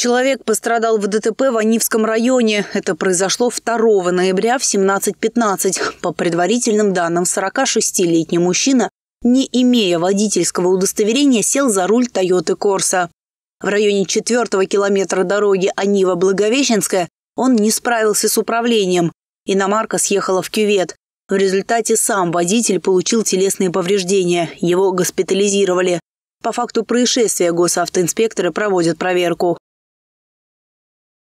Человек пострадал в ДТП в Анивском районе. Это произошло 2 ноября в 17.15. По предварительным данным, 46-летний мужчина, не имея водительского удостоверения, сел за руль «Тойоты Корса». В районе четвертого километра дороги Анива-Благовещенская он не справился с управлением. Иномарка съехала в кювет. В результате сам водитель получил телесные повреждения. Его госпитализировали. По факту происшествия госавтоинспекторы проводят проверку.